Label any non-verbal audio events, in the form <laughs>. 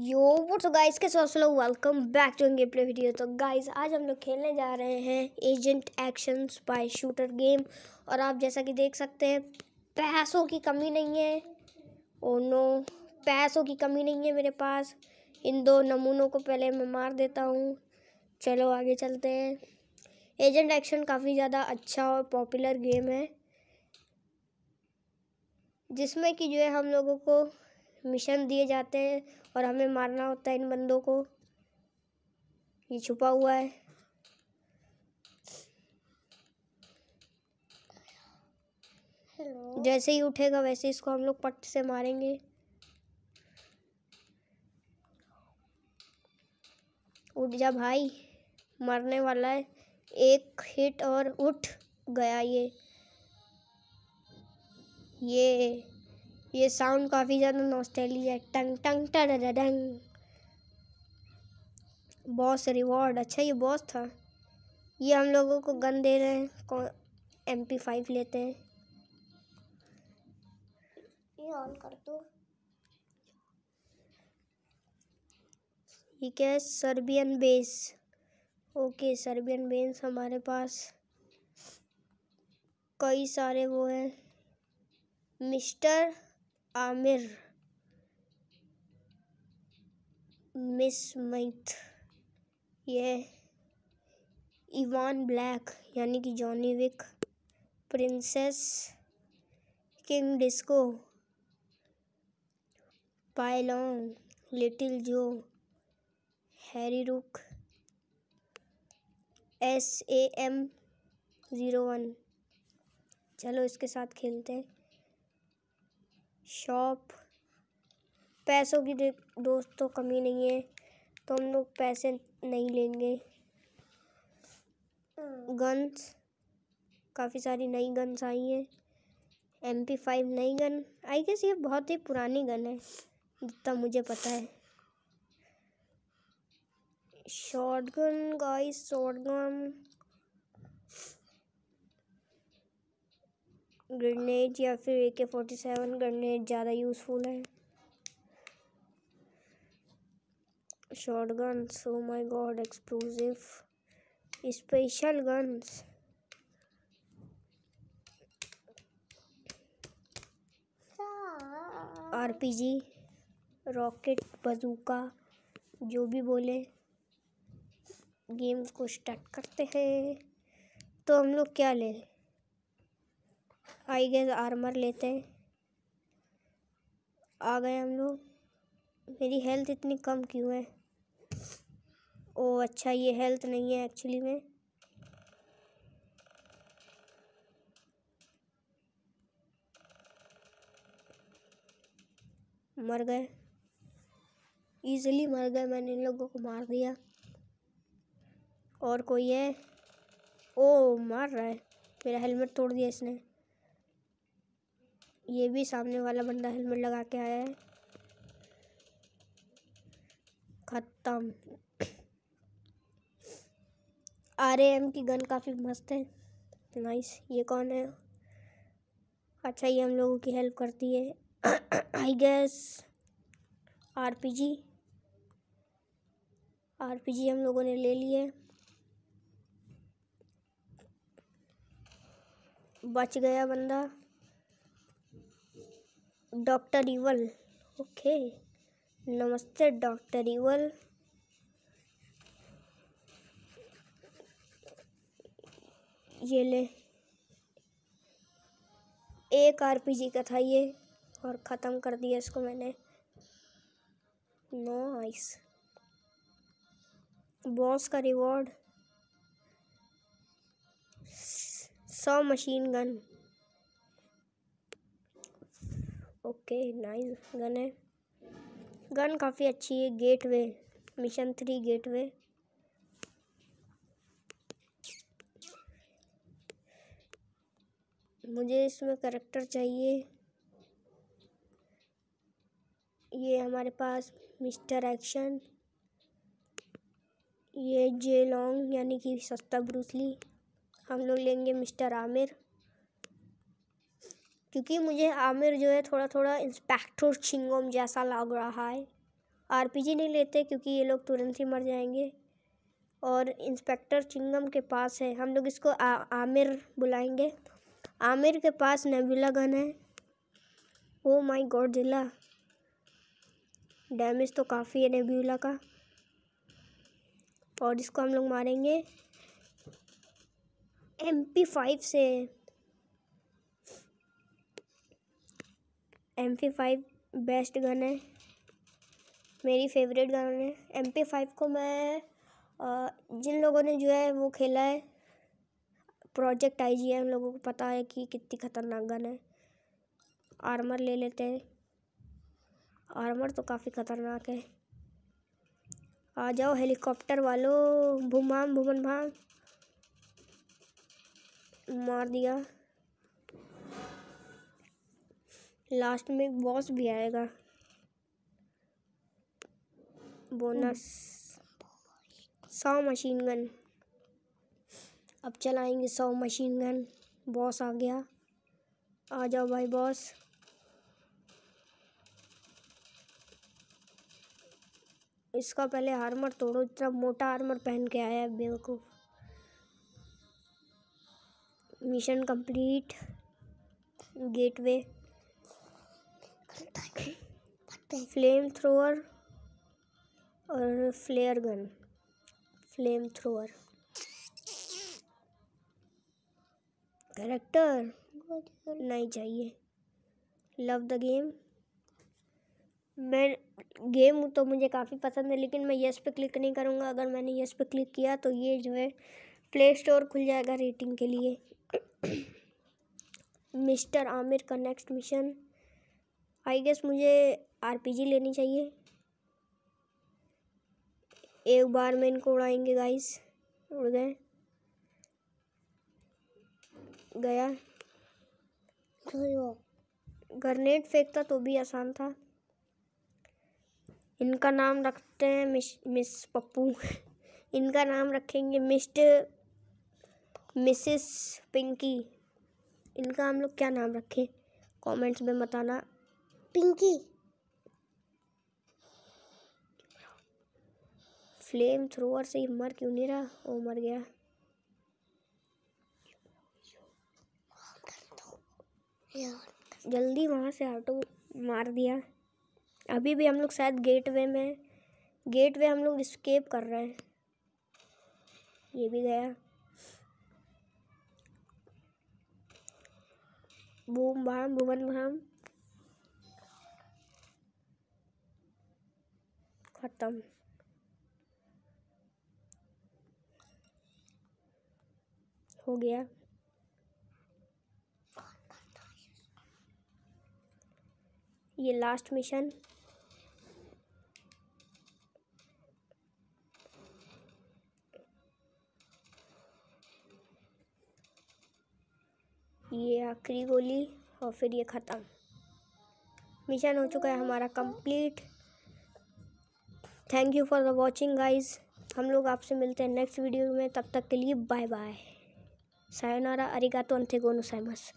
yo what's guys तो के साथ welcome back to game play video तो गाइस आज हम लोग खेलने जा रहे हैं agent action spy shooter game और आप जैसा कि देख सकते हैं पैसों की कमी नहीं है ओ oh नो पैसों की कमी नहीं है मेरे पास इन दो नमूनों को पहले मैं मार देता हूँ चलो आगे चलते हैं एजेंट एक्शन काफ़ी ज़्यादा अच्छा और पॉपुलर गेम है जिसमें कि जो है हम लोगों को मिशन दिए जाते हैं और हमें मारना होता है इन बंदों को ये छुपा हुआ है जैसे ही उठेगा वैसे इसको हम लोग पट से मारेंगे उठ जा भाई मरने वाला है एक हिट और उठ गया ये ये ये साउंड काफ़ी ज़्यादा नॉस्टैली है टंग टंग टंग बॉस रिवॉर्ड अच्छा ये बॉस था ये हम लोगों को गन दे रहे हैं कौन एम पी फाइव लेते हैं ये ऑन कर दो ये क्या है Serbian base okay Serbian base हमारे पास कई सारे वो हैं मिस्टर आमिर मिसमिथ यह इवान ब्लैक यानी कि Johnny Wick princess king disco पायलोंग लिटिल जो हैरी रुक S A M zero one चलो इसके साथ खेलते हैं शॉप पैसों की दोस्तों तो कमी नहीं है तो हम लोग पैसे नहीं लेंगे गन्स काफ़ी सारी नई गन्स आई हैं एम पी फाइव नई गन आई गेस ये बहुत ही पुरानी गन है जितना मुझे पता है shotgun guys shotgun grenade या फिर A K forty seven grenade ज़्यादा यूज़फुल है shotguns oh my god explosive special guns R P G rocket bazooka जो भी बोले गेम को स्टार्ट करते हैं तो हम लोग क्या ले आई गए आर्मर लेते हैं आ गए हम लोग मेरी हेल्थ इतनी कम क्यों है ओ अच्छा ये हेल्थ नहीं है एक्चुअली में मर गए इजीली मर गए मैंने इन लोगों को मार दिया और कोई है ओ मार रहा है मेरा हेलमेट तोड़ दिया इसने ये भी सामने वाला बंदा हेलमेट लगा के आया है ख़त्म आर एम की गन काफ़ी मस्त है नाइस ये कौन है अच्छा ये हम लोगों की हेल्प करती है I guess R P G R P G हम लोगों ने ले लिए बच गया बंदा डॉक्टर इवल ओके नमस्ते डॉक्टर इवल ये ले एक आरपीजी का था ये और ख़त्म कर दिया इसको मैंने नो आइस बॉस का रिवॉर्ड सौ machine gun okay nice gun है गन काफ़ी अच्छी है गेटवे मिशन थ्री गेटवे मुझे इसमें करेक्टर चाहिए ये हमारे पास मिस्टर एक्शन ये जे लॉन्ग यानी कि सस्ता ब्रूसली हम लोग लेंगे मिस्टर आमिर क्योंकि मुझे आमिर जो है थोड़ा थोड़ा इंस्पेक्टर छिंगम जैसा लग रहा है आरपीजी नहीं लेते क्योंकि ये लोग तुरंत ही मर जाएंगे और इंस्पेक्टर चिंगम के पास है हम लोग इसको आ, आमिर बुलाएंगे आमिर के पास नेबुला गन है ओ माय गॉड जिला डैमेज तो काफ़ी है नेबुला का और इसको हम लोग मारेंगे एम पी फाइव से M P five best gun है मेरी फेवरेट गन है एम पी फाइव को मैं जिन लोगों ने जो है वो खेला है प्रोजेक्ट आई जी है उन लोगों को पता है कि कितनी ख़तरनाक गन है आर्मर ले लेते हैं आर्मर तो काफ़ी ख़तरनाक है आ जाओ हेलीकॉप्टर वालों भूमाम भूमन भाम मार दिया लास्ट में एक बॉस भी आएगा बोनस सौ मशीन गन अब चलाएंगे सौ मशीन गन बॉस आ गया आ जाओ भाई बॉस इसका पहले हारमर तोड़ो इतना मोटा हारमर पहन के आया है बेवकूफ़ मिशन कंप्लीट गेटवे सकते हैं फ्लेम थ्रोअर और flare gun flame thrower character नहीं चाहिए लव द गेम मैं गेम तो मुझे काफ़ी पसंद है लेकिन मैं यस पे क्लिक नहीं करूँगा अगर मैंने यस पे क्लिक किया तो ये जो है प्ले स्टोर खुल जाएगा रेटिंग के लिए मिस्टर <coughs> आमिर का नेक्स्ट मिशन आई गेस मुझे आरपीजी लेनी चाहिए एक बार में इनको उड़ाएंगे गाइस उड़ गए गया ग्रनेड फेंकता तो भी आसान था इनका नाम रखते हैं मिस मिस पप्पू <laughs> इनका नाम रखेंगे मिस्टर मिसेस पिंकी इनका हम लोग क्या नाम रखें कमेंट्स में बताना पिंकी फ्लेम थ्रोअर से मर क्यों नहीं रहा वो मर गया जल्दी वहाँ से ऑटो मार दिया अभी भी हम लोग शायद गेटवे में गेटवे हम लोग स्केप कर रहे हैं ये भी गया बूम बाम भुवन भाम ख़त्म हो गया ये लास्ट मिशन ये आखिरी गोली और फिर ये ख़त्म मिशन हो चुका है हमारा complete thank you for the watching guys हम लोग आपसे मिलते हैं नेक्स्ट वीडियो में तब तक के लिए बाय बाय सायोनारा अरिगातो अंथे गोनो साइमस